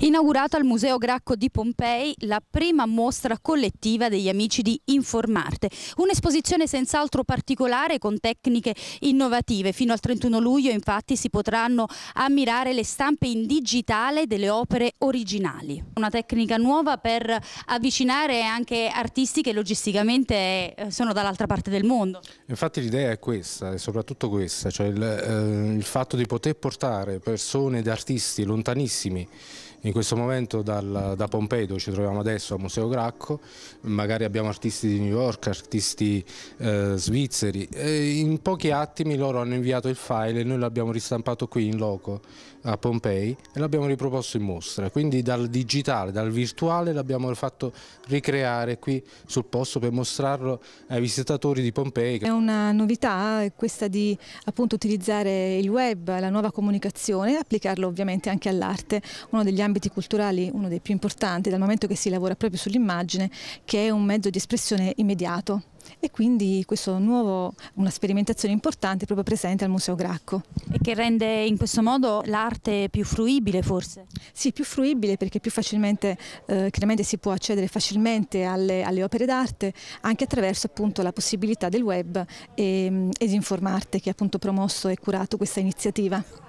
Inaugurata al Museo Gracco di Pompei la prima mostra collettiva degli amici di Informarte, un'esposizione senz'altro particolare con tecniche innovative. Fino al 31 luglio infatti si potranno ammirare le stampe in digitale delle opere originali. Una tecnica nuova per avvicinare anche artisti che logisticamente eh, sono dall'altra parte del mondo. Infatti l'idea è questa, è soprattutto questa, cioè il, eh, il fatto di poter portare persone ed artisti lontanissimi in questo momento dal, da Pompei dove ci troviamo adesso a Museo Gracco, magari abbiamo artisti di New York, artisti eh, svizzeri, in pochi attimi loro hanno inviato il file e noi l'abbiamo ristampato qui in loco a Pompei e l'abbiamo riproposto in mostra, quindi dal digitale, dal virtuale l'abbiamo fatto ricreare qui sul posto per mostrarlo ai visitatori di Pompei. È una novità eh, questa di appunto, utilizzare il web, la nuova comunicazione e applicarlo ovviamente anche all'arte, uno degli ambiti ambiti culturali uno dei più importanti dal momento che si lavora proprio sull'immagine che è un mezzo di espressione immediato e quindi questo nuovo, una sperimentazione importante proprio presente al Museo Gracco. E che rende in questo modo l'arte più fruibile forse? Sì, più fruibile perché più facilmente, eh, chiaramente si può accedere facilmente alle, alle opere d'arte anche attraverso appunto la possibilità del web e, mm, di informarte che ha appunto promosso e curato questa iniziativa.